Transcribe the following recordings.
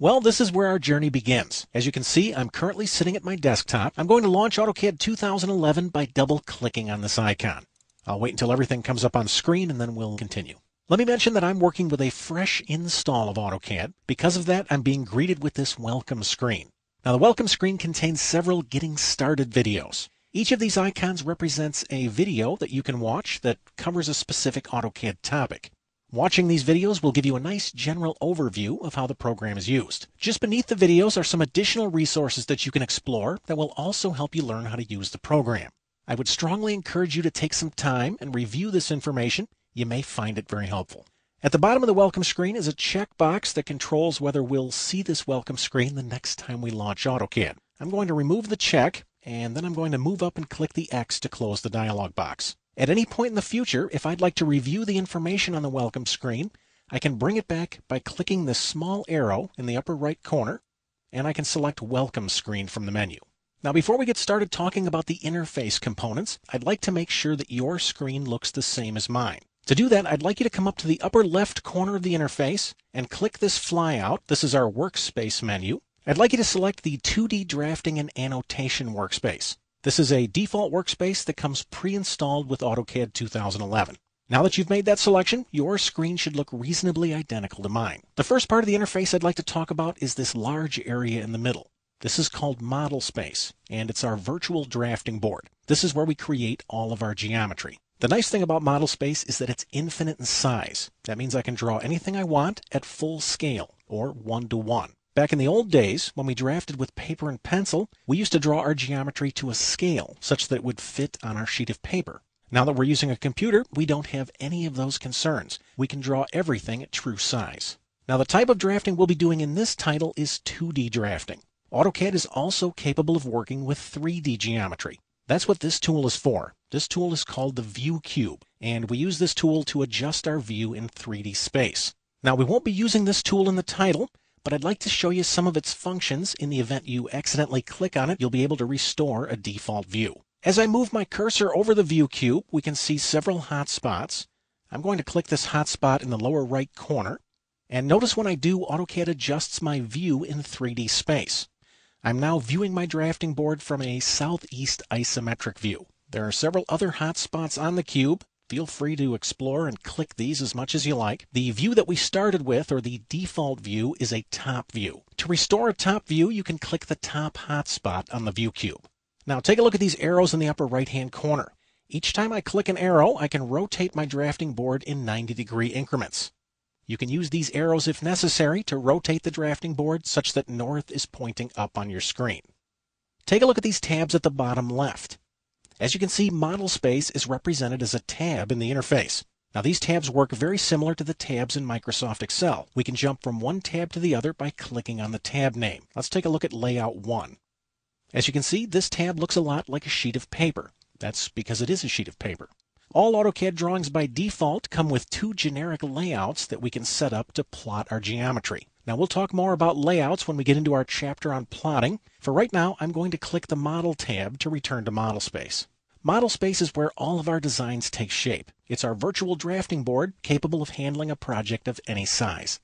Well, this is where our journey begins. As you can see, I'm currently sitting at my desktop. I'm going to launch AutoCAD 2011 by double clicking on this icon. I'll wait until everything comes up on screen and then we'll continue. Let me mention that I'm working with a fresh install of AutoCAD. Because of that, I'm being greeted with this welcome screen. Now the welcome screen contains several getting started videos. Each of these icons represents a video that you can watch that covers a specific AutoCAD topic. Watching these videos will give you a nice general overview of how the program is used. Just beneath the videos are some additional resources that you can explore that will also help you learn how to use the program. I would strongly encourage you to take some time and review this information. You may find it very helpful. At the bottom of the welcome screen is a checkbox that controls whether we'll see this welcome screen the next time we launch AutoCAD. I'm going to remove the check and then I'm going to move up and click the X to close the dialog box. At any point in the future, if I'd like to review the information on the welcome screen, I can bring it back by clicking the small arrow in the upper right corner, and I can select Welcome Screen from the menu. Now before we get started talking about the interface components, I'd like to make sure that your screen looks the same as mine. To do that, I'd like you to come up to the upper left corner of the interface and click this flyout. This is our workspace menu. I'd like you to select the 2D drafting and annotation workspace. This is a default workspace that comes pre-installed with AutoCAD 2011. Now that you've made that selection, your screen should look reasonably identical to mine. The first part of the interface I'd like to talk about is this large area in the middle. This is called model space, and it's our virtual drafting board. This is where we create all of our geometry. The nice thing about model space is that it's infinite in size. That means I can draw anything I want at full scale, or one-to-one. -one. Back in the old days, when we drafted with paper and pencil, we used to draw our geometry to a scale such that it would fit on our sheet of paper. Now that we're using a computer, we don't have any of those concerns. We can draw everything at true size. Now the type of drafting we'll be doing in this title is 2D drafting. AutoCAD is also capable of working with 3D geometry. That's what this tool is for. This tool is called the View Cube, and we use this tool to adjust our view in 3D space. Now we won't be using this tool in the title, but I'd like to show you some of its functions. In the event you accidentally click on it, you'll be able to restore a default view. As I move my cursor over the view cube, we can see several hotspots. I'm going to click this hotspot in the lower right corner. And notice when I do, AutoCAD adjusts my view in 3D space. I'm now viewing my drafting board from a southeast isometric view. There are several other hotspots on the cube. Feel free to explore and click these as much as you like. The view that we started with, or the default view, is a top view. To restore a top view, you can click the top hotspot on the view cube. Now take a look at these arrows in the upper right-hand corner. Each time I click an arrow, I can rotate my drafting board in 90 degree increments. You can use these arrows if necessary to rotate the drafting board such that north is pointing up on your screen. Take a look at these tabs at the bottom left. As you can see, model space is represented as a tab in the interface. Now these tabs work very similar to the tabs in Microsoft Excel. We can jump from one tab to the other by clicking on the tab name. Let's take a look at Layout 1. As you can see, this tab looks a lot like a sheet of paper. That's because it is a sheet of paper. All AutoCAD drawings by default come with two generic layouts that we can set up to plot our geometry. Now we'll talk more about layouts when we get into our chapter on plotting. For right now, I'm going to click the Model tab to return to Model Space. Model Space is where all of our designs take shape. It's our virtual drafting board capable of handling a project of any size.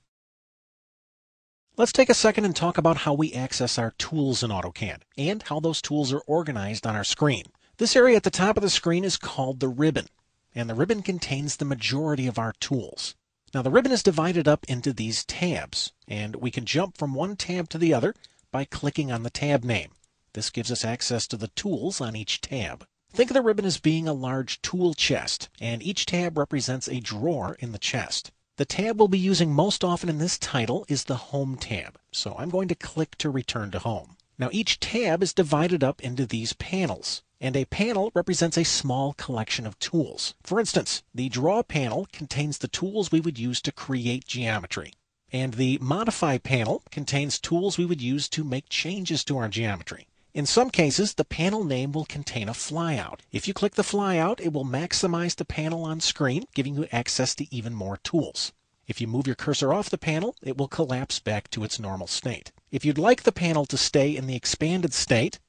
Let's take a second and talk about how we access our tools in AutoCAD and how those tools are organized on our screen. This area at the top of the screen is called the ribbon, and the ribbon contains the majority of our tools. Now the ribbon is divided up into these tabs, and we can jump from one tab to the other by clicking on the tab name. This gives us access to the tools on each tab. Think of the ribbon as being a large tool chest, and each tab represents a drawer in the chest. The tab we'll be using most often in this title is the Home tab, so I'm going to click to return to Home. Now each tab is divided up into these panels, and a panel represents a small collection of tools. For instance, the Draw panel contains the tools we would use to create geometry, and the Modify panel contains tools we would use to make changes to our geometry. In some cases, the panel name will contain a flyout. If you click the flyout, it will maximize the panel on screen, giving you access to even more tools. If you move your cursor off the panel, it will collapse back to its normal state. If you'd like the panel to stay in the expanded state,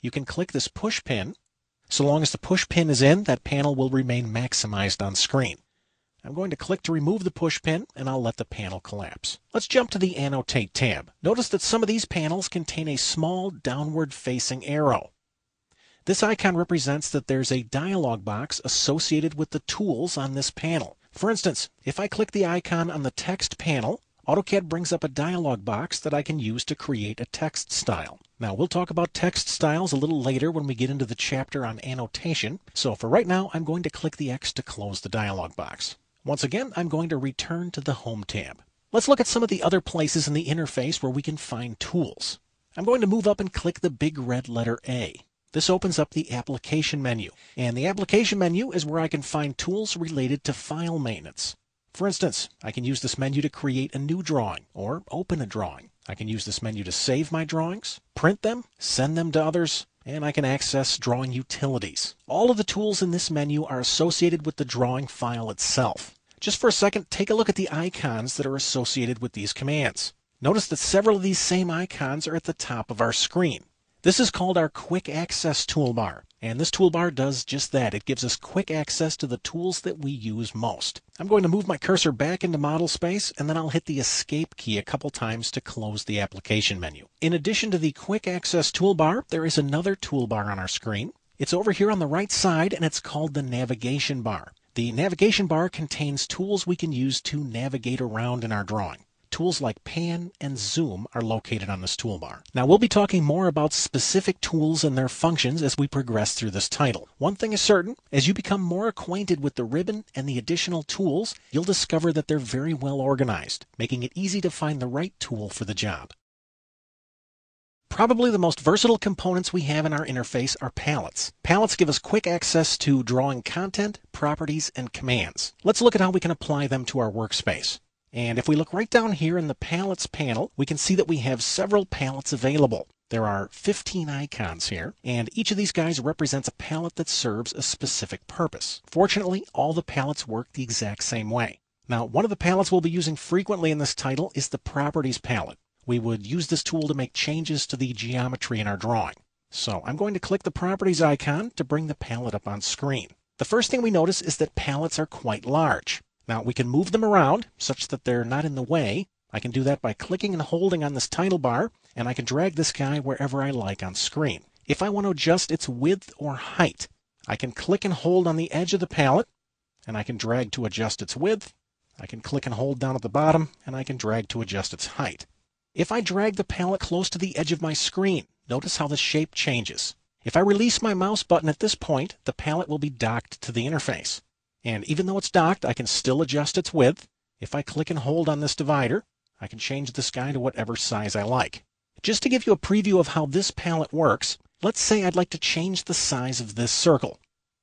you can click this push pin. So long as the push pin is in, that panel will remain maximized on screen. I'm going to click to remove the push pin and I'll let the panel collapse. Let's jump to the annotate tab. Notice that some of these panels contain a small downward facing arrow. This icon represents that there's a dialog box associated with the tools on this panel. For instance, if I click the icon on the text panel, AutoCAD brings up a dialog box that I can use to create a text style. Now, we'll talk about text styles a little later when we get into the chapter on annotation. So for right now, I'm going to click the X to close the dialog box. Once again, I'm going to return to the Home tab. Let's look at some of the other places in the interface where we can find tools. I'm going to move up and click the big red letter A. This opens up the application menu, and the application menu is where I can find tools related to file maintenance. For instance, I can use this menu to create a new drawing or open a drawing. I can use this menu to save my drawings, print them, send them to others, and I can access drawing utilities. All of the tools in this menu are associated with the drawing file itself. Just for a second, take a look at the icons that are associated with these commands. Notice that several of these same icons are at the top of our screen. This is called our Quick Access Toolbar. And this toolbar does just that. It gives us quick access to the tools that we use most. I'm going to move my cursor back into model space and then I'll hit the escape key a couple times to close the application menu. In addition to the quick access toolbar, there is another toolbar on our screen. It's over here on the right side and it's called the navigation bar. The navigation bar contains tools we can use to navigate around in our drawing. Tools like Pan and Zoom are located on this toolbar. Now we'll be talking more about specific tools and their functions as we progress through this title. One thing is certain, as you become more acquainted with the ribbon and the additional tools, you'll discover that they're very well organized, making it easy to find the right tool for the job. Probably the most versatile components we have in our interface are palettes. Palettes give us quick access to drawing content, properties, and commands. Let's look at how we can apply them to our workspace. And if we look right down here in the palettes panel, we can see that we have several palettes available. There are 15 icons here, and each of these guys represents a palette that serves a specific purpose. Fortunately, all the palettes work the exact same way. Now, one of the palettes we'll be using frequently in this title is the Properties palette. We would use this tool to make changes to the geometry in our drawing. So I'm going to click the Properties icon to bring the palette up on screen. The first thing we notice is that palettes are quite large. Now we can move them around such that they're not in the way. I can do that by clicking and holding on this title bar, and I can drag this guy wherever I like on screen. If I want to adjust its width or height, I can click and hold on the edge of the palette, and I can drag to adjust its width. I can click and hold down at the bottom, and I can drag to adjust its height. If I drag the palette close to the edge of my screen, notice how the shape changes. If I release my mouse button at this point, the palette will be docked to the interface. And even though it's docked, I can still adjust its width. If I click and hold on this divider, I can change this guy to whatever size I like. Just to give you a preview of how this palette works, let's say I'd like to change the size of this circle.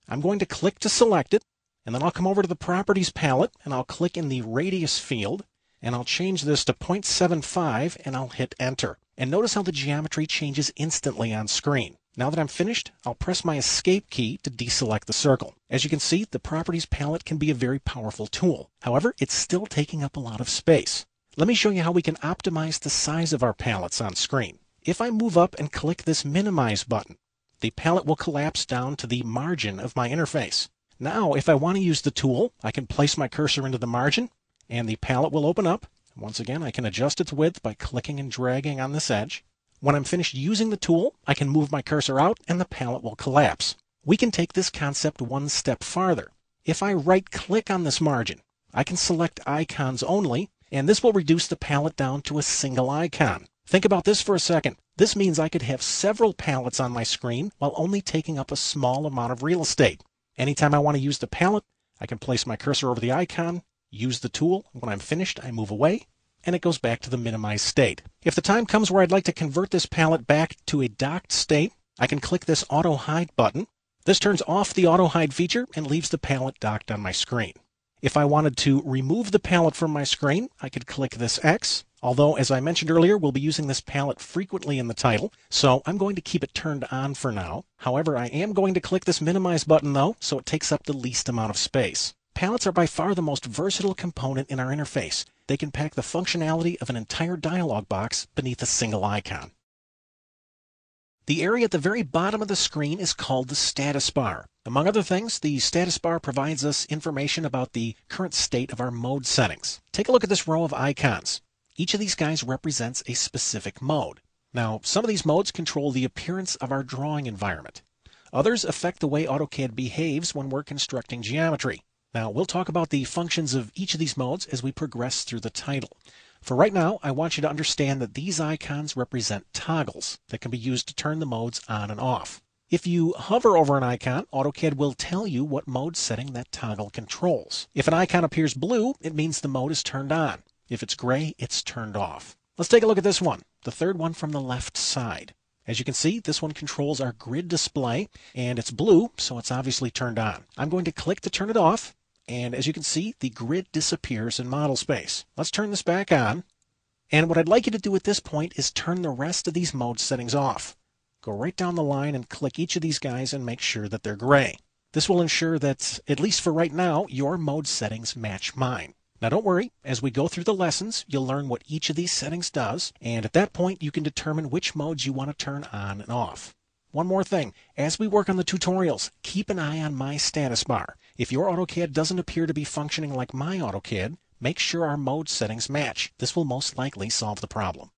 I'm going to click to select it, and then I'll come over to the Properties palette, and I'll click in the Radius field, and I'll change this to 0.75, and I'll hit Enter. And notice how the geometry changes instantly on screen. Now that I'm finished, I'll press my escape key to deselect the circle. As you can see, the properties palette can be a very powerful tool. However, it's still taking up a lot of space. Let me show you how we can optimize the size of our palettes on screen. If I move up and click this minimize button, the palette will collapse down to the margin of my interface. Now, if I want to use the tool, I can place my cursor into the margin and the palette will open up. Once again, I can adjust its width by clicking and dragging on this edge. When I'm finished using the tool, I can move my cursor out and the palette will collapse. We can take this concept one step farther. If I right click on this margin, I can select icons only, and this will reduce the palette down to a single icon. Think about this for a second. This means I could have several palettes on my screen while only taking up a small amount of real estate. Anytime I want to use the palette, I can place my cursor over the icon, use the tool. When I'm finished, I move away, and it goes back to the minimized state. If the time comes where I'd like to convert this palette back to a docked state, I can click this auto hide button. This turns off the auto hide feature and leaves the palette docked on my screen. If I wanted to remove the palette from my screen, I could click this X, although as I mentioned earlier, we'll be using this palette frequently in the title, so I'm going to keep it turned on for now. However, I am going to click this minimize button though, so it takes up the least amount of space. Palettes are by far the most versatile component in our interface they can pack the functionality of an entire dialog box beneath a single icon. The area at the very bottom of the screen is called the status bar. Among other things, the status bar provides us information about the current state of our mode settings. Take a look at this row of icons. Each of these guys represents a specific mode. Now, some of these modes control the appearance of our drawing environment. Others affect the way AutoCAD behaves when we're constructing geometry. Now, we'll talk about the functions of each of these modes as we progress through the title. For right now, I want you to understand that these icons represent toggles that can be used to turn the modes on and off. If you hover over an icon, AutoCAD will tell you what mode setting that toggle controls. If an icon appears blue, it means the mode is turned on. If it's gray, it's turned off. Let's take a look at this one, the third one from the left side. As you can see, this one controls our grid display, and it's blue, so it's obviously turned on. I'm going to click to turn it off, and as you can see, the grid disappears in model space. Let's turn this back on. And what I'd like you to do at this point is turn the rest of these mode settings off. Go right down the line and click each of these guys and make sure that they're gray. This will ensure that, at least for right now, your mode settings match mine. Now don't worry, as we go through the lessons, you'll learn what each of these settings does, and at that point you can determine which modes you want to turn on and off. One more thing, as we work on the tutorials, keep an eye on my status bar. If your AutoCAD doesn't appear to be functioning like my AutoCAD, make sure our mode settings match. This will most likely solve the problem.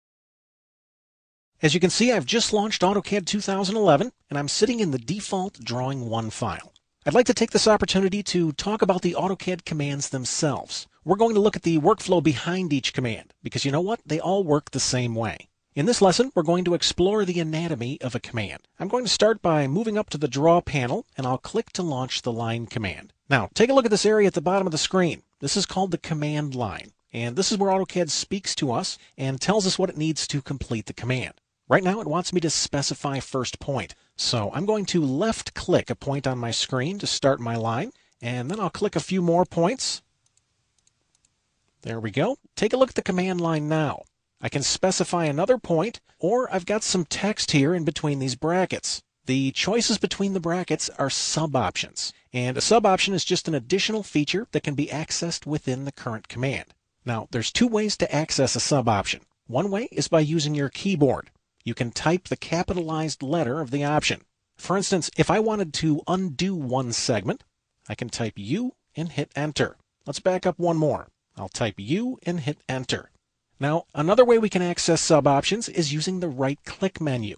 As you can see, I've just launched AutoCAD 2011, and I'm sitting in the default Drawing 1 file. I'd like to take this opportunity to talk about the AutoCAD commands themselves. We're going to look at the workflow behind each command, because you know what? They all work the same way. In this lesson, we're going to explore the anatomy of a command. I'm going to start by moving up to the Draw panel, and I'll click to launch the line command. Now, take a look at this area at the bottom of the screen. This is called the command line, and this is where AutoCAD speaks to us and tells us what it needs to complete the command. Right now, it wants me to specify first point, so I'm going to left-click a point on my screen to start my line, and then I'll click a few more points. There we go. Take a look at the command line now. I can specify another point, or I've got some text here in between these brackets. The choices between the brackets are sub-options, and a sub-option is just an additional feature that can be accessed within the current command. Now, there's two ways to access a sub-option. One way is by using your keyboard. You can type the capitalized letter of the option. For instance, if I wanted to undo one segment, I can type U and hit Enter. Let's back up one more. I'll type U and hit Enter. Now, another way we can access sub options is using the right click menu.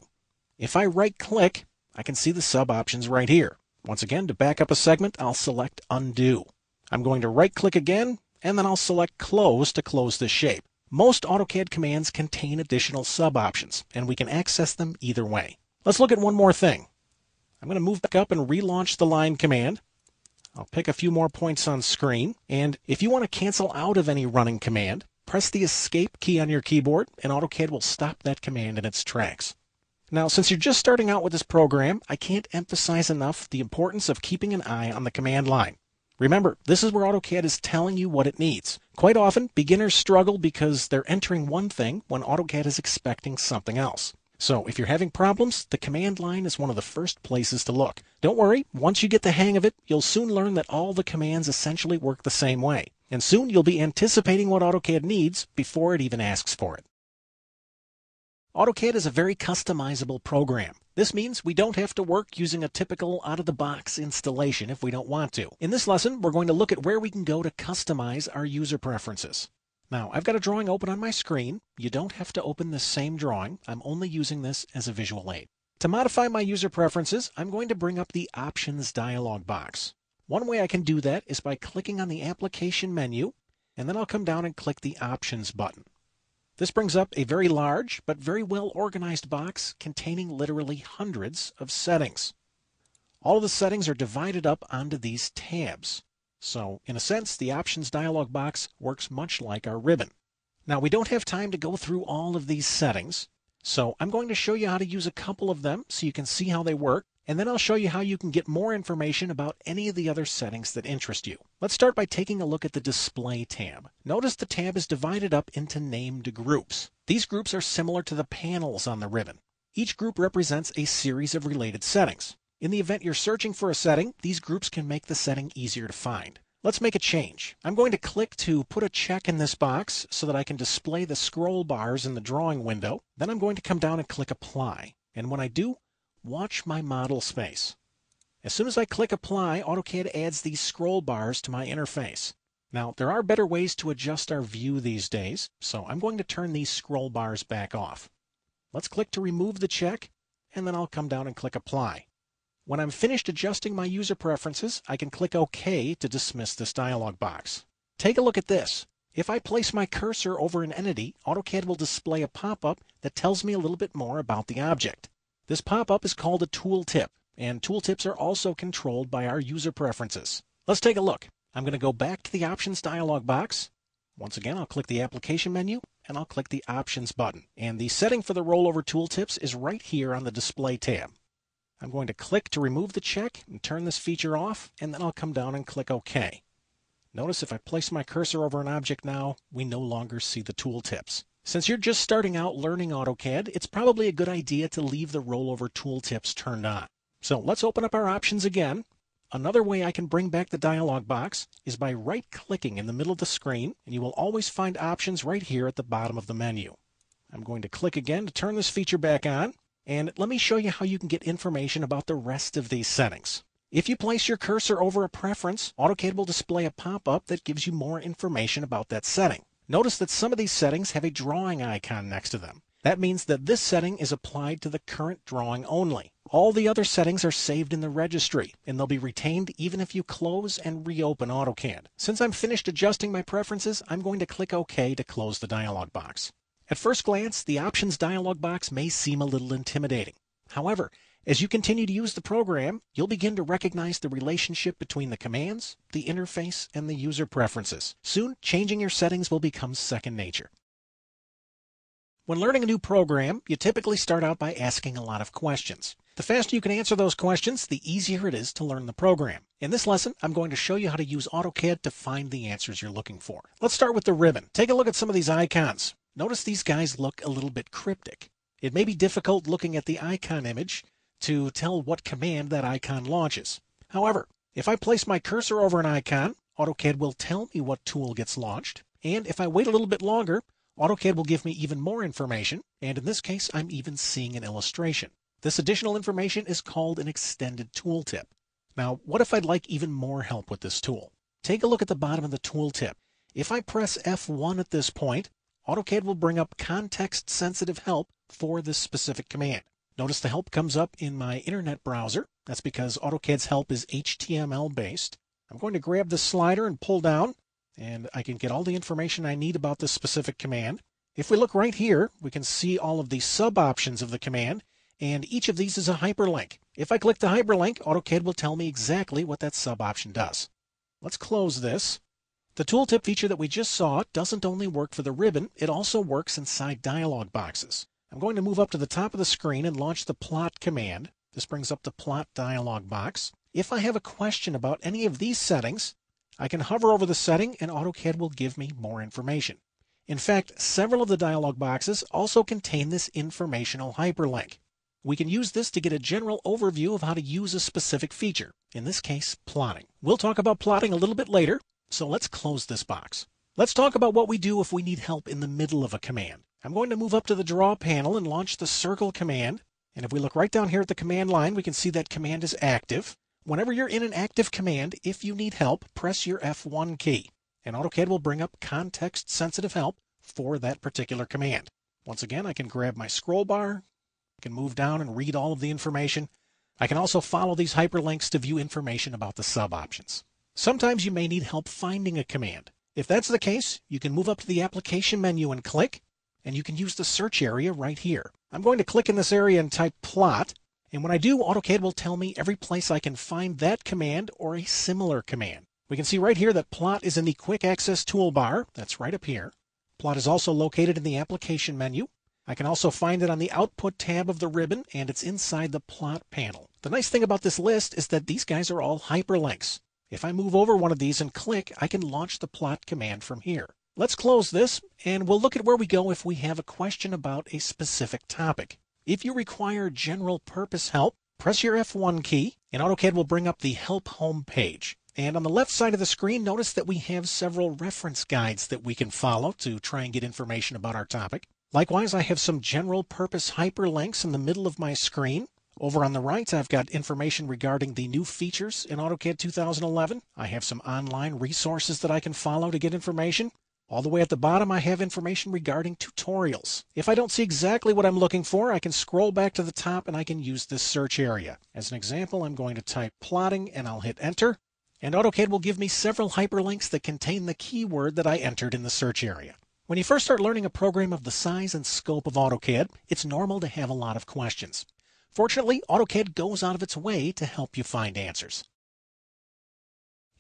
If I right click, I can see the sub options right here. Once again, to back up a segment, I'll select undo. I'm going to right click again, and then I'll select close to close this shape. Most AutoCAD commands contain additional sub options, and we can access them either way. Let's look at one more thing. I'm going to move back up and relaunch the line command. I'll pick a few more points on screen, and if you want to cancel out of any running command, Press the escape key on your keyboard and AutoCAD will stop that command in its tracks. Now, since you're just starting out with this program, I can't emphasize enough the importance of keeping an eye on the command line. Remember, this is where AutoCAD is telling you what it needs. Quite often, beginners struggle because they're entering one thing when AutoCAD is expecting something else. So if you're having problems, the command line is one of the first places to look. Don't worry, once you get the hang of it, you'll soon learn that all the commands essentially work the same way and soon you'll be anticipating what AutoCAD needs before it even asks for it. AutoCAD is a very customizable program. This means we don't have to work using a typical out-of-the-box installation if we don't want to. In this lesson, we're going to look at where we can go to customize our user preferences. Now, I've got a drawing open on my screen. You don't have to open the same drawing. I'm only using this as a visual aid. To modify my user preferences, I'm going to bring up the Options dialog box. One way I can do that is by clicking on the application menu, and then I'll come down and click the options button. This brings up a very large but very well organized box containing literally hundreds of settings. All of the settings are divided up onto these tabs. So in a sense, the options dialog box works much like our ribbon. Now we don't have time to go through all of these settings. So I'm going to show you how to use a couple of them so you can see how they work and then I'll show you how you can get more information about any of the other settings that interest you. Let's start by taking a look at the Display tab. Notice the tab is divided up into named groups. These groups are similar to the panels on the ribbon. Each group represents a series of related settings. In the event you're searching for a setting, these groups can make the setting easier to find. Let's make a change. I'm going to click to put a check in this box so that I can display the scroll bars in the drawing window. Then I'm going to come down and click Apply. And when I do, Watch my model space. As soon as I click Apply, AutoCAD adds these scroll bars to my interface. Now, there are better ways to adjust our view these days, so I'm going to turn these scroll bars back off. Let's click to remove the check, and then I'll come down and click Apply. When I'm finished adjusting my user preferences, I can click OK to dismiss this dialog box. Take a look at this. If I place my cursor over an entity, AutoCAD will display a pop-up that tells me a little bit more about the object. This pop-up is called a tooltip, and tooltips are also controlled by our user preferences. Let's take a look. I'm going to go back to the Options dialog box. Once again, I'll click the Application menu, and I'll click the Options button. And the setting for the Rollover Tooltips is right here on the Display tab. I'm going to click to remove the check and turn this feature off, and then I'll come down and click OK. Notice if I place my cursor over an object now, we no longer see the tooltips. Since you're just starting out learning AutoCAD, it's probably a good idea to leave the rollover tooltips turned on. So let's open up our options again. Another way I can bring back the dialog box is by right-clicking in the middle of the screen, and you will always find options right here at the bottom of the menu. I'm going to click again to turn this feature back on, and let me show you how you can get information about the rest of these settings. If you place your cursor over a preference, AutoCAD will display a pop-up that gives you more information about that setting. Notice that some of these settings have a drawing icon next to them. That means that this setting is applied to the current drawing only. All the other settings are saved in the registry, and they'll be retained even if you close and reopen AutoCAD. Since I'm finished adjusting my preferences, I'm going to click OK to close the dialog box. At first glance, the Options dialog box may seem a little intimidating. However, as you continue to use the program, you'll begin to recognize the relationship between the commands, the interface, and the user preferences. Soon, changing your settings will become second nature. When learning a new program, you typically start out by asking a lot of questions. The faster you can answer those questions, the easier it is to learn the program. In this lesson, I'm going to show you how to use AutoCAD to find the answers you're looking for. Let's start with the ribbon. Take a look at some of these icons. Notice these guys look a little bit cryptic. It may be difficult looking at the icon image to tell what command that icon launches. However, if I place my cursor over an icon, AutoCAD will tell me what tool gets launched, and if I wait a little bit longer, AutoCAD will give me even more information, and in this case, I'm even seeing an illustration. This additional information is called an extended tooltip. Now, what if I'd like even more help with this tool? Take a look at the bottom of the tooltip. If I press F1 at this point, AutoCAD will bring up context-sensitive help for this specific command. Notice the help comes up in my internet browser. That's because AutoCAD's help is HTML based. I'm going to grab this slider and pull down and I can get all the information I need about this specific command. If we look right here, we can see all of the sub options of the command and each of these is a hyperlink. If I click the hyperlink, AutoCAD will tell me exactly what that sub option does. Let's close this. The tooltip feature that we just saw doesn't only work for the ribbon, it also works inside dialog boxes. I'm going to move up to the top of the screen and launch the plot command. This brings up the plot dialog box. If I have a question about any of these settings, I can hover over the setting and AutoCAD will give me more information. In fact, several of the dialog boxes also contain this informational hyperlink. We can use this to get a general overview of how to use a specific feature, in this case, plotting. We'll talk about plotting a little bit later, so let's close this box. Let's talk about what we do if we need help in the middle of a command. I'm going to move up to the draw panel and launch the circle command. And if we look right down here at the command line, we can see that command is active. Whenever you're in an active command, if you need help, press your F1 key. And AutoCAD will bring up context-sensitive help for that particular command. Once again, I can grab my scroll bar, I can move down and read all of the information. I can also follow these hyperlinks to view information about the sub options. Sometimes you may need help finding a command. If that's the case, you can move up to the application menu and click, and you can use the search area right here. I'm going to click in this area and type plot. And when I do, AutoCAD will tell me every place I can find that command or a similar command. We can see right here that plot is in the quick access toolbar. That's right up here. Plot is also located in the application menu. I can also find it on the output tab of the ribbon and it's inside the plot panel. The nice thing about this list is that these guys are all hyperlinks. If I move over one of these and click, I can launch the plot command from here. Let's close this and we'll look at where we go if we have a question about a specific topic. If you require general purpose help, press your F1 key and AutoCAD will bring up the help home page. And on the left side of the screen, notice that we have several reference guides that we can follow to try and get information about our topic. Likewise, I have some general purpose hyperlinks in the middle of my screen. Over on the right, I've got information regarding the new features in AutoCAD 2011. I have some online resources that I can follow to get information. All the way at the bottom, I have information regarding tutorials. If I don't see exactly what I'm looking for, I can scroll back to the top and I can use this search area. As an example, I'm going to type plotting and I'll hit enter. And AutoCAD will give me several hyperlinks that contain the keyword that I entered in the search area. When you first start learning a program of the size and scope of AutoCAD, it's normal to have a lot of questions. Fortunately, AutoCAD goes out of its way to help you find answers.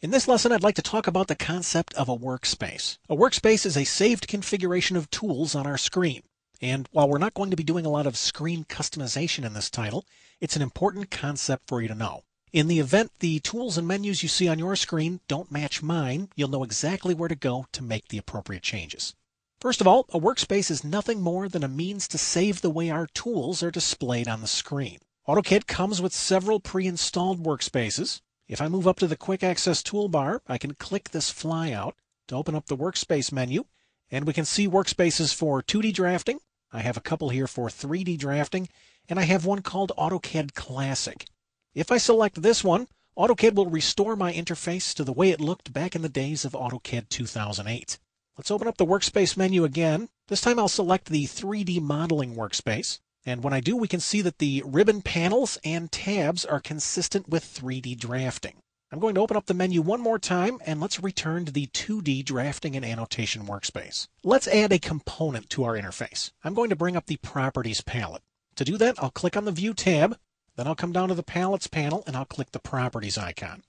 In this lesson, I'd like to talk about the concept of a workspace. A workspace is a saved configuration of tools on our screen. And while we're not going to be doing a lot of screen customization in this title, it's an important concept for you to know. In the event the tools and menus you see on your screen don't match mine, you'll know exactly where to go to make the appropriate changes. First of all, a workspace is nothing more than a means to save the way our tools are displayed on the screen. AutoCAD comes with several pre-installed workspaces, if I move up to the quick access toolbar, I can click this flyout to open up the workspace menu and we can see workspaces for 2D drafting. I have a couple here for 3D drafting and I have one called AutoCAD Classic. If I select this one, AutoCAD will restore my interface to the way it looked back in the days of AutoCAD 2008. Let's open up the workspace menu again. This time I'll select the 3D modeling workspace and when I do, we can see that the ribbon panels and tabs are consistent with 3D drafting. I'm going to open up the menu one more time and let's return to the 2D drafting and annotation workspace. Let's add a component to our interface. I'm going to bring up the properties palette. To do that, I'll click on the view tab, then I'll come down to the palettes panel and I'll click the properties icon.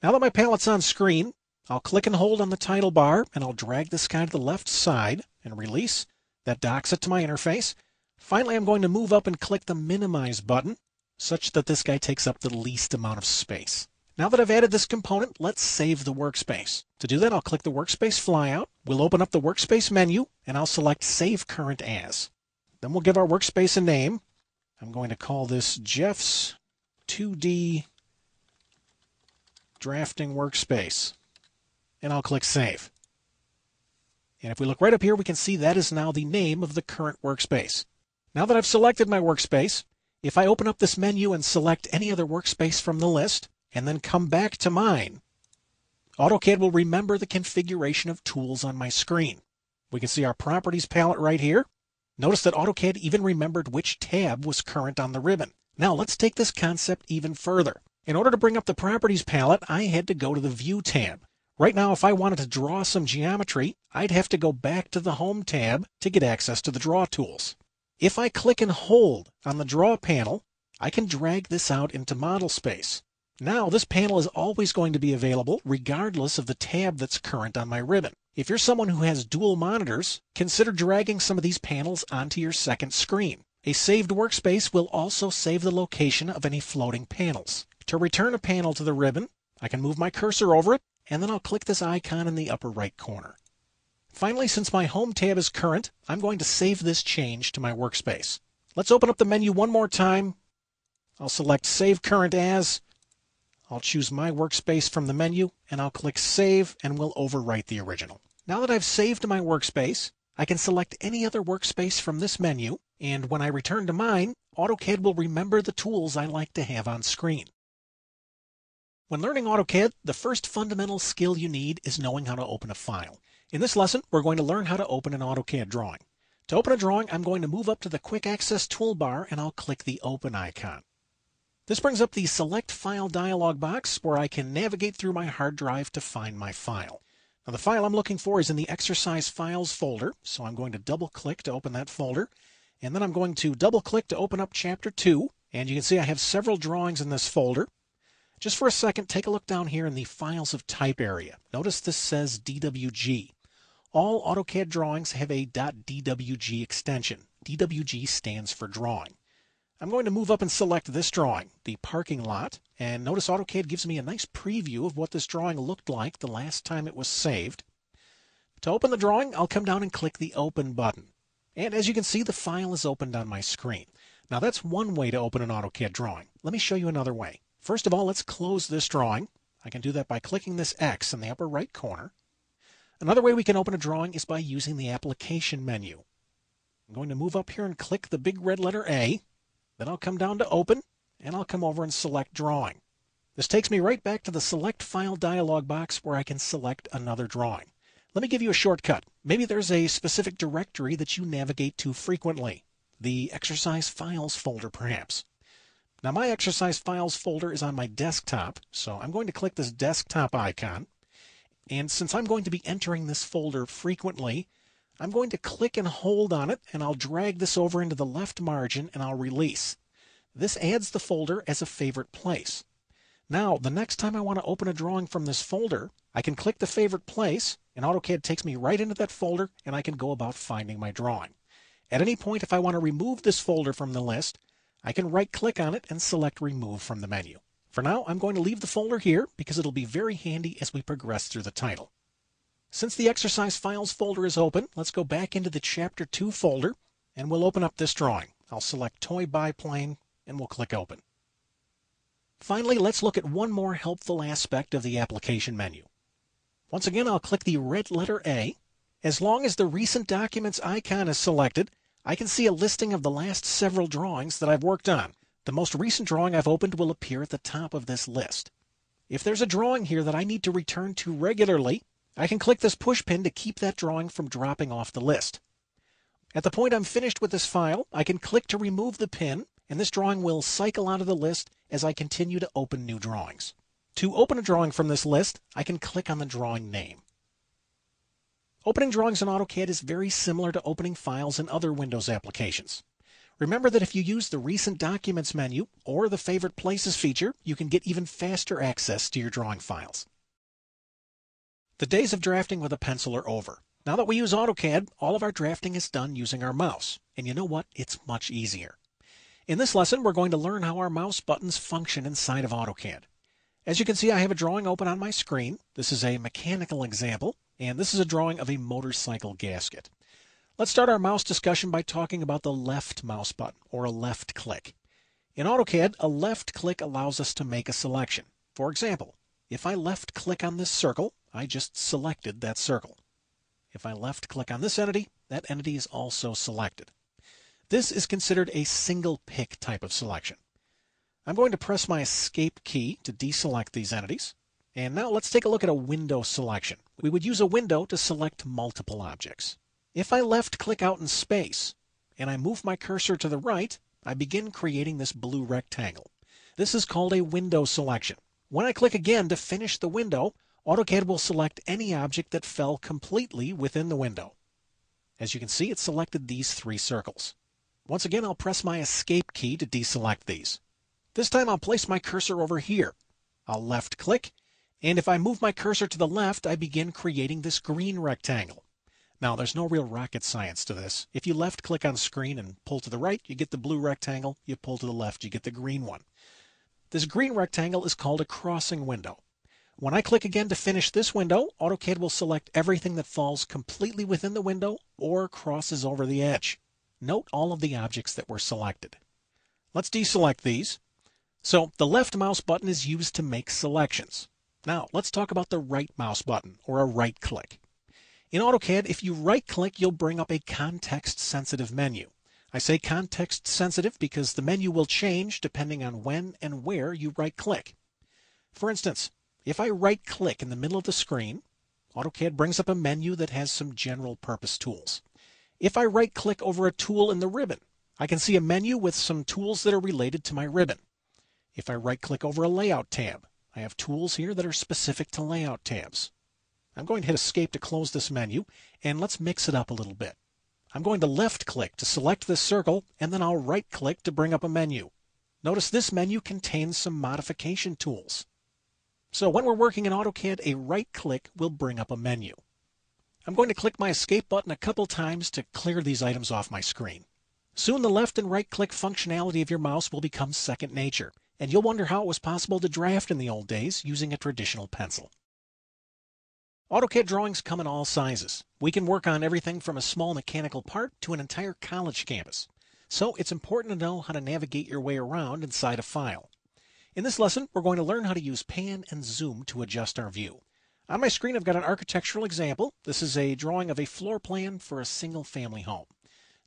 Now that my palette's on screen, I'll click and hold on the title bar and I'll drag this guy to the left side and release. That docks it to my interface. Finally, I'm going to move up and click the minimize button such that this guy takes up the least amount of space. Now that I've added this component, let's save the workspace. To do that, I'll click the workspace flyout. We'll open up the workspace menu and I'll select save current as. Then we'll give our workspace a name. I'm going to call this Jeff's 2D drafting workspace and I'll click save. And if we look right up here, we can see that is now the name of the current workspace. Now that I've selected my workspace, if I open up this menu and select any other workspace from the list, and then come back to mine, AutoCAD will remember the configuration of tools on my screen. We can see our properties palette right here. Notice that AutoCAD even remembered which tab was current on the ribbon. Now let's take this concept even further. In order to bring up the properties palette, I had to go to the View tab. Right now, if I wanted to draw some geometry, I'd have to go back to the Home tab to get access to the Draw tools. If I click and hold on the draw panel, I can drag this out into model space. Now this panel is always going to be available regardless of the tab that's current on my ribbon. If you're someone who has dual monitors, consider dragging some of these panels onto your second screen. A saved workspace will also save the location of any floating panels. To return a panel to the ribbon, I can move my cursor over it, and then I'll click this icon in the upper right corner. Finally, since my Home tab is current, I'm going to save this change to my workspace. Let's open up the menu one more time. I'll select Save Current As. I'll choose my workspace from the menu, and I'll click Save, and we'll overwrite the original. Now that I've saved my workspace, I can select any other workspace from this menu, and when I return to mine, AutoCAD will remember the tools I like to have on screen. When learning AutoCAD, the first fundamental skill you need is knowing how to open a file. In this lesson, we're going to learn how to open an AutoCAD drawing. To open a drawing, I'm going to move up to the Quick Access toolbar and I'll click the Open icon. This brings up the Select File dialog box where I can navigate through my hard drive to find my file. Now the file I'm looking for is in the Exercise Files folder, so I'm going to double click to open that folder. And then I'm going to double click to open up Chapter 2. And you can see I have several drawings in this folder. Just for a second, take a look down here in the Files of Type area. Notice this says DWG. All AutoCAD drawings have a .dwg extension. DWG stands for drawing. I'm going to move up and select this drawing, the parking lot, and notice AutoCAD gives me a nice preview of what this drawing looked like the last time it was saved. To open the drawing, I'll come down and click the Open button. And as you can see, the file is opened on my screen. Now that's one way to open an AutoCAD drawing. Let me show you another way. First of all, let's close this drawing. I can do that by clicking this X in the upper right corner Another way we can open a drawing is by using the application menu. I'm going to move up here and click the big red letter A. Then I'll come down to open and I'll come over and select drawing. This takes me right back to the select file dialog box where I can select another drawing. Let me give you a shortcut. Maybe there's a specific directory that you navigate to frequently. The exercise files folder perhaps. Now my exercise files folder is on my desktop, so I'm going to click this desktop icon. And since I'm going to be entering this folder frequently, I'm going to click and hold on it and I'll drag this over into the left margin and I'll release. This adds the folder as a favorite place. Now, the next time I want to open a drawing from this folder, I can click the favorite place and AutoCAD takes me right into that folder and I can go about finding my drawing. At any point, if I want to remove this folder from the list, I can right click on it and select remove from the menu. For now, I'm going to leave the folder here because it'll be very handy as we progress through the title. Since the exercise files folder is open, let's go back into the chapter 2 folder and we'll open up this drawing. I'll select toy biplane and we'll click open. Finally, let's look at one more helpful aspect of the application menu. Once again, I'll click the red letter A. As long as the recent documents icon is selected, I can see a listing of the last several drawings that I've worked on. The most recent drawing I've opened will appear at the top of this list. If there's a drawing here that I need to return to regularly, I can click this push pin to keep that drawing from dropping off the list. At the point I'm finished with this file, I can click to remove the pin, and this drawing will cycle out of the list as I continue to open new drawings. To open a drawing from this list, I can click on the drawing name. Opening drawings in AutoCAD is very similar to opening files in other Windows applications. Remember that if you use the Recent Documents menu or the Favorite Places feature, you can get even faster access to your drawing files. The days of drafting with a pencil are over. Now that we use AutoCAD, all of our drafting is done using our mouse. And you know what? It's much easier. In this lesson, we're going to learn how our mouse buttons function inside of AutoCAD. As you can see, I have a drawing open on my screen. This is a mechanical example, and this is a drawing of a motorcycle gasket. Let's start our mouse discussion by talking about the left mouse button or a left click. In AutoCAD, a left click allows us to make a selection. For example, if I left click on this circle, I just selected that circle. If I left click on this entity, that entity is also selected. This is considered a single pick type of selection. I'm going to press my escape key to deselect these entities. And now let's take a look at a window selection. We would use a window to select multiple objects. If I left click out in space and I move my cursor to the right, I begin creating this blue rectangle. This is called a window selection. When I click again to finish the window, AutoCAD will select any object that fell completely within the window. As you can see, it selected these three circles. Once again, I'll press my escape key to deselect these. This time I'll place my cursor over here. I'll left click, and if I move my cursor to the left, I begin creating this green rectangle. Now, there's no real rocket science to this. If you left click on screen and pull to the right, you get the blue rectangle. You pull to the left, you get the green one. This green rectangle is called a crossing window. When I click again to finish this window, AutoCAD will select everything that falls completely within the window or crosses over the edge. Note all of the objects that were selected. Let's deselect these. So the left mouse button is used to make selections. Now let's talk about the right mouse button or a right click. In AutoCAD, if you right click, you'll bring up a context sensitive menu. I say context sensitive because the menu will change depending on when and where you right click. For instance, if I right click in the middle of the screen, AutoCAD brings up a menu that has some general purpose tools. If I right click over a tool in the ribbon, I can see a menu with some tools that are related to my ribbon. If I right click over a layout tab, I have tools here that are specific to layout tabs. I'm going to hit escape to close this menu, and let's mix it up a little bit. I'm going to left click to select this circle, and then I'll right click to bring up a menu. Notice this menu contains some modification tools. So when we're working in AutoCAD, a right click will bring up a menu. I'm going to click my escape button a couple times to clear these items off my screen. Soon the left and right click functionality of your mouse will become second nature, and you'll wonder how it was possible to draft in the old days using a traditional pencil. AutoCAD drawings come in all sizes. We can work on everything from a small mechanical part to an entire college campus. So it's important to know how to navigate your way around inside a file. In this lesson, we're going to learn how to use pan and zoom to adjust our view. On my screen, I've got an architectural example. This is a drawing of a floor plan for a single family home.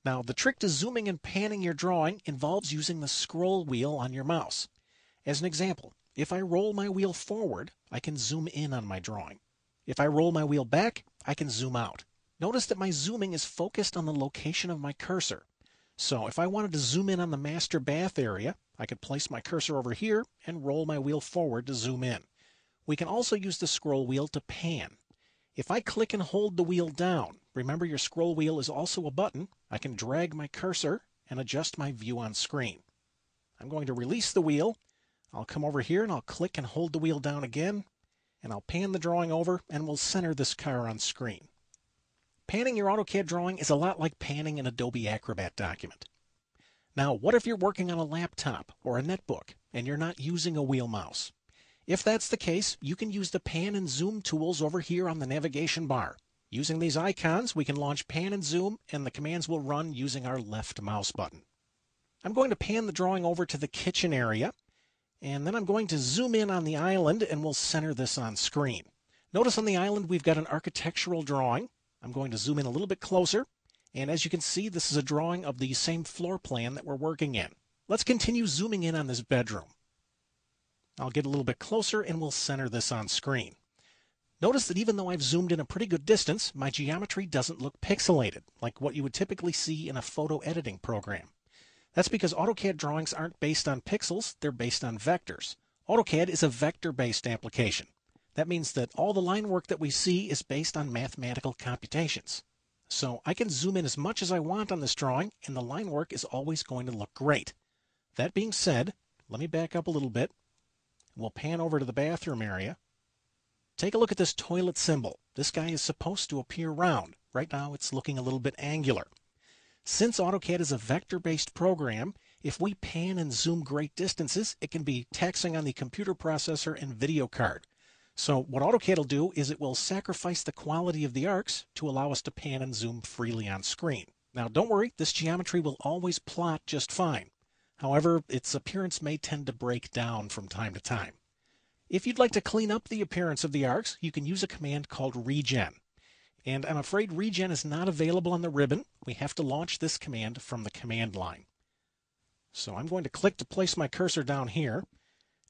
Now, the trick to zooming and panning your drawing involves using the scroll wheel on your mouse. As an example, if I roll my wheel forward, I can zoom in on my drawing. If I roll my wheel back, I can zoom out. Notice that my zooming is focused on the location of my cursor. So if I wanted to zoom in on the master bath area, I could place my cursor over here and roll my wheel forward to zoom in. We can also use the scroll wheel to pan. If I click and hold the wheel down, remember your scroll wheel is also a button, I can drag my cursor and adjust my view on screen. I'm going to release the wheel. I'll come over here and I'll click and hold the wheel down again and I'll pan the drawing over and we'll center this car on screen. Panning your AutoCAD drawing is a lot like panning an Adobe Acrobat document. Now, what if you're working on a laptop or a netbook and you're not using a wheel mouse? If that's the case, you can use the pan and zoom tools over here on the navigation bar. Using these icons, we can launch pan and zoom and the commands will run using our left mouse button. I'm going to pan the drawing over to the kitchen area and then I'm going to zoom in on the island and we'll center this on screen. Notice on the island we've got an architectural drawing. I'm going to zoom in a little bit closer. And as you can see, this is a drawing of the same floor plan that we're working in. Let's continue zooming in on this bedroom. I'll get a little bit closer and we'll center this on screen. Notice that even though I've zoomed in a pretty good distance, my geometry doesn't look pixelated, like what you would typically see in a photo editing program. That's because AutoCAD drawings aren't based on pixels, they're based on vectors. AutoCAD is a vector-based application. That means that all the line work that we see is based on mathematical computations. So I can zoom in as much as I want on this drawing, and the line work is always going to look great. That being said, let me back up a little bit. We'll pan over to the bathroom area. Take a look at this toilet symbol. This guy is supposed to appear round. Right now it's looking a little bit angular. Since AutoCAD is a vector-based program, if we pan and zoom great distances, it can be taxing on the computer processor and video card. So what AutoCAD will do is it will sacrifice the quality of the arcs to allow us to pan and zoom freely on screen. Now don't worry, this geometry will always plot just fine. However, its appearance may tend to break down from time to time. If you'd like to clean up the appearance of the arcs, you can use a command called regen. And I'm afraid regen is not available on the ribbon. We have to launch this command from the command line. So I'm going to click to place my cursor down here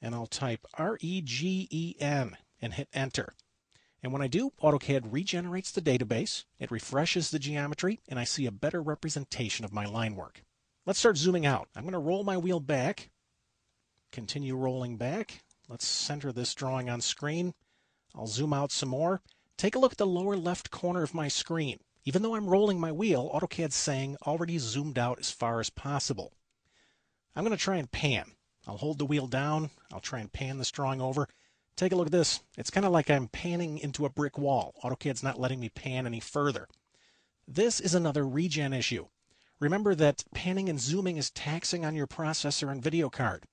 and I'll type R-E-G-E-N and hit enter. And when I do, AutoCAD regenerates the database, it refreshes the geometry, and I see a better representation of my line work. Let's start zooming out. I'm going to roll my wheel back, continue rolling back. Let's center this drawing on screen. I'll zoom out some more. Take a look at the lower left corner of my screen. Even though I'm rolling my wheel, AutoCAD's saying already zoomed out as far as possible. I'm going to try and pan. I'll hold the wheel down. I'll try and pan this drawing over. Take a look at this. It's kind of like I'm panning into a brick wall. AutoCAD's not letting me pan any further. This is another regen issue. Remember that panning and zooming is taxing on your processor and video card.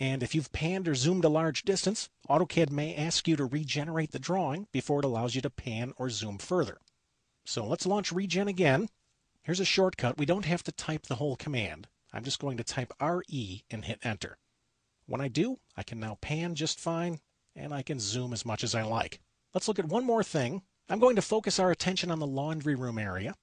And if you've panned or zoomed a large distance, AutoCAD may ask you to regenerate the drawing before it allows you to pan or zoom further. So let's launch regen again. Here's a shortcut. We don't have to type the whole command. I'm just going to type RE and hit enter. When I do, I can now pan just fine and I can zoom as much as I like. Let's look at one more thing. I'm going to focus our attention on the laundry room area.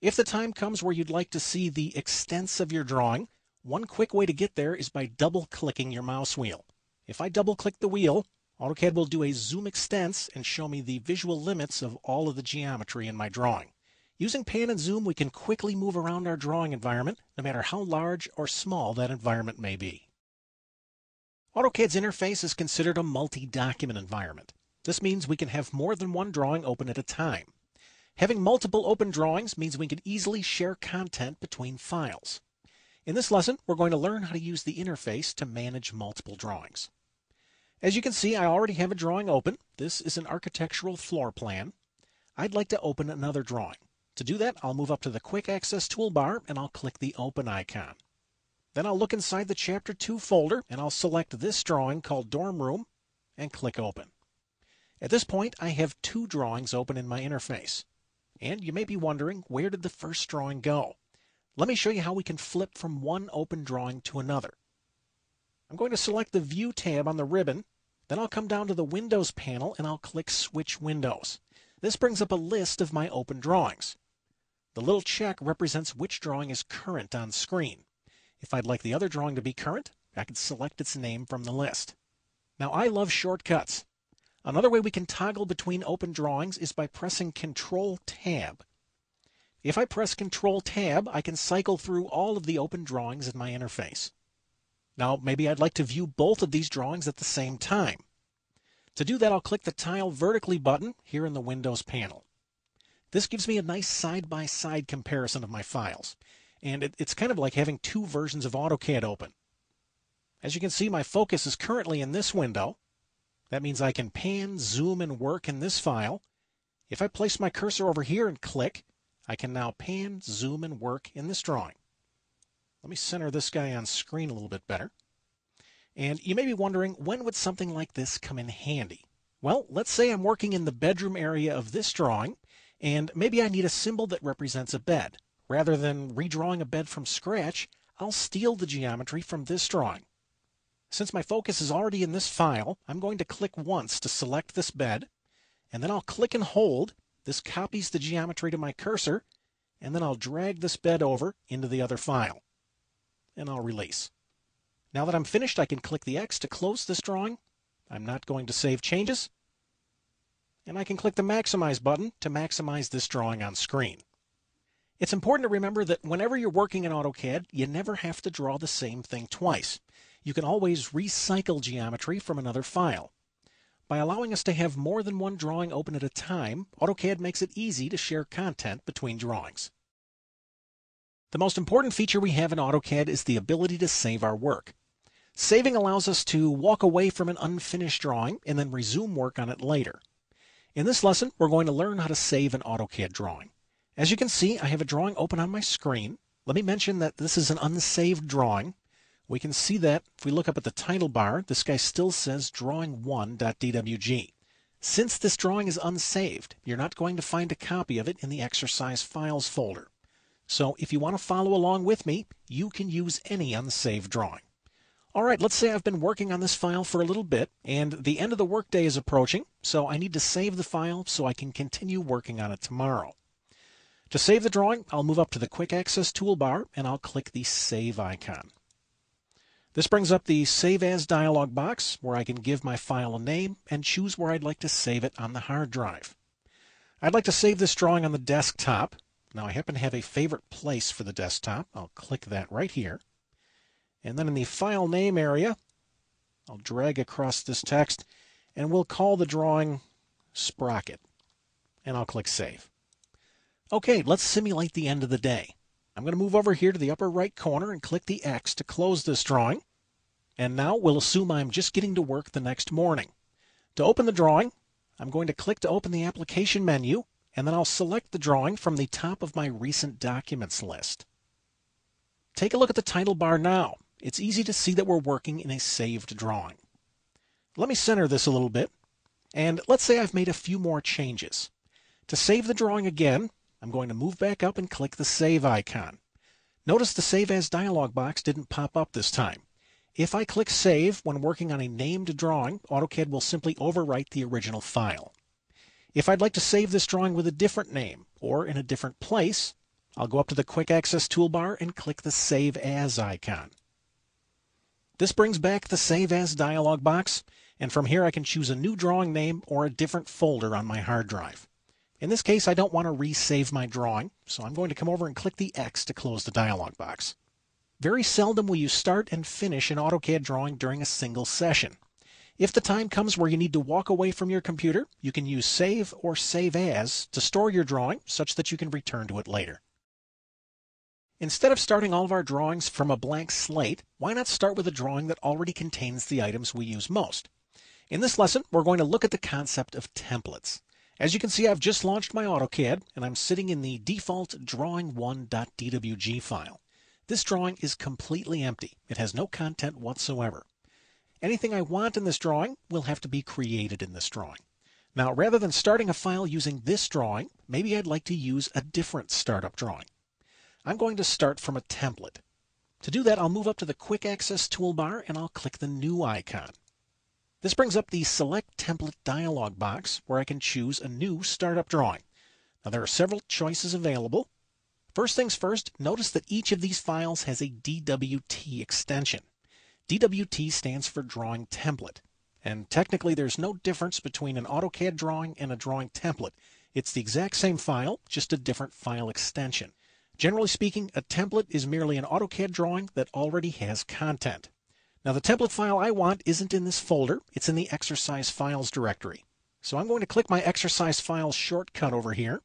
If the time comes where you'd like to see the extents of your drawing, one quick way to get there is by double-clicking your mouse wheel. If I double-click the wheel, AutoCAD will do a zoom extents and show me the visual limits of all of the geometry in my drawing. Using pan and zoom, we can quickly move around our drawing environment, no matter how large or small that environment may be. AutoCAD's interface is considered a multi-document environment. This means we can have more than one drawing open at a time. Having multiple open drawings means we can easily share content between files. In this lesson, we're going to learn how to use the interface to manage multiple drawings. As you can see, I already have a drawing open. This is an architectural floor plan. I'd like to open another drawing. To do that, I'll move up to the Quick Access toolbar and I'll click the Open icon. Then I'll look inside the Chapter 2 folder and I'll select this drawing called Dorm Room and click Open. At this point, I have two drawings open in my interface. And you may be wondering, where did the first drawing go? let me show you how we can flip from one open drawing to another. I'm going to select the View tab on the ribbon, then I'll come down to the Windows panel and I'll click Switch Windows. This brings up a list of my open drawings. The little check represents which drawing is current on screen. If I'd like the other drawing to be current, I can select its name from the list. Now I love shortcuts. Another way we can toggle between open drawings is by pressing Control Tab. If I press Control-Tab, I can cycle through all of the open drawings in my interface. Now, maybe I'd like to view both of these drawings at the same time. To do that, I'll click the Tile Vertically button here in the Windows panel. This gives me a nice side-by-side -side comparison of my files, and it, it's kind of like having two versions of AutoCAD open. As you can see, my focus is currently in this window. That means I can pan, zoom, and work in this file. If I place my cursor over here and click, I can now pan, zoom, and work in this drawing. Let me center this guy on screen a little bit better. And you may be wondering, when would something like this come in handy? Well, let's say I'm working in the bedroom area of this drawing, and maybe I need a symbol that represents a bed. Rather than redrawing a bed from scratch, I'll steal the geometry from this drawing. Since my focus is already in this file, I'm going to click once to select this bed, and then I'll click and hold this copies the geometry to my cursor, and then I'll drag this bed over into the other file. And I'll release. Now that I'm finished, I can click the X to close this drawing. I'm not going to save changes. And I can click the Maximize button to maximize this drawing on screen. It's important to remember that whenever you're working in AutoCAD, you never have to draw the same thing twice. You can always recycle geometry from another file. By allowing us to have more than one drawing open at a time, AutoCAD makes it easy to share content between drawings. The most important feature we have in AutoCAD is the ability to save our work. Saving allows us to walk away from an unfinished drawing and then resume work on it later. In this lesson, we're going to learn how to save an AutoCAD drawing. As you can see, I have a drawing open on my screen. Let me mention that this is an unsaved drawing, we can see that if we look up at the title bar, this guy still says drawing1.dwg. Since this drawing is unsaved, you're not going to find a copy of it in the exercise files folder. So if you want to follow along with me, you can use any unsaved drawing. All right, let's say I've been working on this file for a little bit and the end of the workday is approaching, so I need to save the file so I can continue working on it tomorrow. To save the drawing, I'll move up to the quick access toolbar and I'll click the save icon. This brings up the Save As dialog box where I can give my file a name and choose where I'd like to save it on the hard drive. I'd like to save this drawing on the desktop. Now I happen to have a favorite place for the desktop. I'll click that right here. And then in the file name area, I'll drag across this text and we'll call the drawing Sprocket. And I'll click Save. Okay, let's simulate the end of the day. I'm going to move over here to the upper right corner and click the X to close this drawing. And now we'll assume I'm just getting to work the next morning. To open the drawing, I'm going to click to open the application menu, and then I'll select the drawing from the top of my recent documents list. Take a look at the title bar now. It's easy to see that we're working in a saved drawing. Let me center this a little bit, and let's say I've made a few more changes. To save the drawing again, I'm going to move back up and click the Save icon. Notice the Save As dialog box didn't pop up this time. If I click Save when working on a named drawing, AutoCAD will simply overwrite the original file. If I'd like to save this drawing with a different name or in a different place, I'll go up to the Quick Access toolbar and click the Save As icon. This brings back the Save As dialog box, and from here I can choose a new drawing name or a different folder on my hard drive. In this case, I don't want to resave my drawing, so I'm going to come over and click the X to close the dialog box. Very seldom will you start and finish an AutoCAD drawing during a single session. If the time comes where you need to walk away from your computer, you can use Save or Save As to store your drawing such that you can return to it later. Instead of starting all of our drawings from a blank slate, why not start with a drawing that already contains the items we use most? In this lesson, we're going to look at the concept of templates. As you can see, I've just launched my AutoCAD and I'm sitting in the default drawing1.dwg file. This drawing is completely empty. It has no content whatsoever. Anything I want in this drawing will have to be created in this drawing. Now, rather than starting a file using this drawing, maybe I'd like to use a different startup drawing. I'm going to start from a template. To do that, I'll move up to the Quick Access toolbar and I'll click the New icon. This brings up the Select Template dialog box where I can choose a new startup drawing. Now there are several choices available. First things first, notice that each of these files has a DWT extension. DWT stands for Drawing Template, and technically there's no difference between an AutoCAD drawing and a drawing template. It's the exact same file, just a different file extension. Generally speaking, a template is merely an AutoCAD drawing that already has content. Now the template file I want isn't in this folder, it's in the exercise files directory. So I'm going to click my exercise files shortcut over here.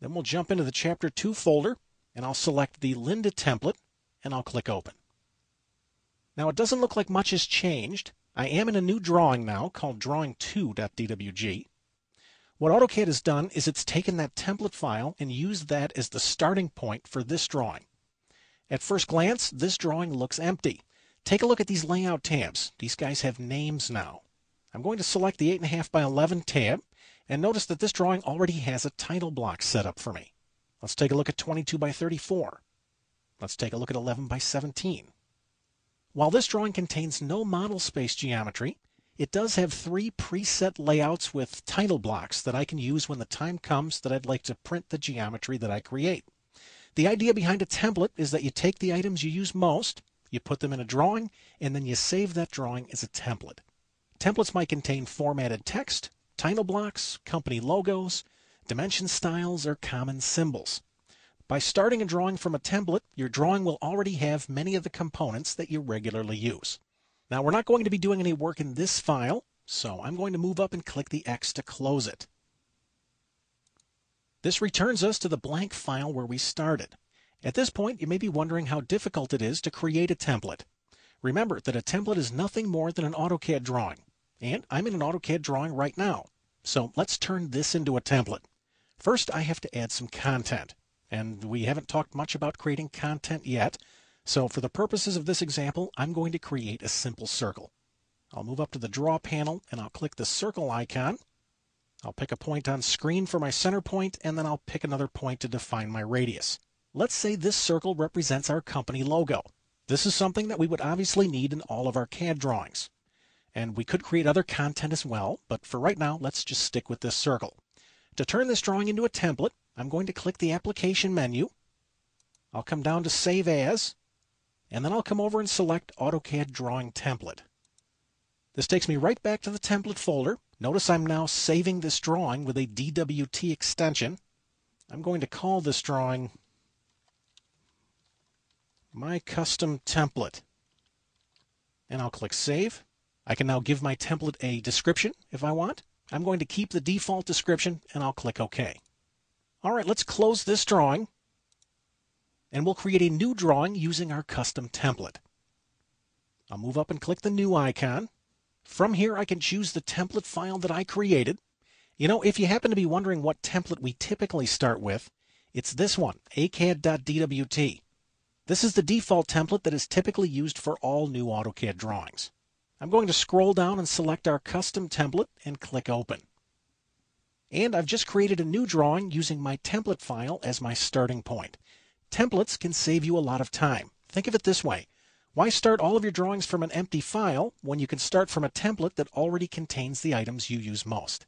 Then we'll jump into the chapter 2 folder and I'll select the Lynda template and I'll click open. Now it doesn't look like much has changed. I am in a new drawing now called drawing2.dwg. What AutoCAD has done is it's taken that template file and used that as the starting point for this drawing. At first glance, this drawing looks empty. Take a look at these layout tabs. These guys have names now. I'm going to select the 8.5 by 11 tab, and notice that this drawing already has a title block set up for me. Let's take a look at 22 by 34. Let's take a look at 11 by 17. While this drawing contains no model space geometry, it does have three preset layouts with title blocks that I can use when the time comes that I'd like to print the geometry that I create. The idea behind a template is that you take the items you use most you put them in a drawing, and then you save that drawing as a template. Templates might contain formatted text, title blocks, company logos, dimension styles, or common symbols. By starting a drawing from a template, your drawing will already have many of the components that you regularly use. Now we're not going to be doing any work in this file, so I'm going to move up and click the X to close it. This returns us to the blank file where we started. At this point, you may be wondering how difficult it is to create a template. Remember that a template is nothing more than an AutoCAD drawing, and I'm in an AutoCAD drawing right now. So let's turn this into a template. First, I have to add some content, and we haven't talked much about creating content yet, so for the purposes of this example, I'm going to create a simple circle. I'll move up to the Draw panel, and I'll click the circle icon. I'll pick a point on screen for my center point, and then I'll pick another point to define my radius. Let's say this circle represents our company logo. This is something that we would obviously need in all of our CAD drawings. And we could create other content as well, but for right now, let's just stick with this circle. To turn this drawing into a template, I'm going to click the application menu. I'll come down to save as, and then I'll come over and select AutoCAD drawing template. This takes me right back to the template folder. Notice I'm now saving this drawing with a DWT extension. I'm going to call this drawing my custom template. And I'll click Save. I can now give my template a description if I want. I'm going to keep the default description and I'll click OK. All right, let's close this drawing and we'll create a new drawing using our custom template. I'll move up and click the new icon. From here, I can choose the template file that I created. You know, if you happen to be wondering what template we typically start with, it's this one, acad.dwt. This is the default template that is typically used for all new AutoCAD drawings. I'm going to scroll down and select our custom template and click open. And I've just created a new drawing using my template file as my starting point. Templates can save you a lot of time. Think of it this way. Why start all of your drawings from an empty file when you can start from a template that already contains the items you use most?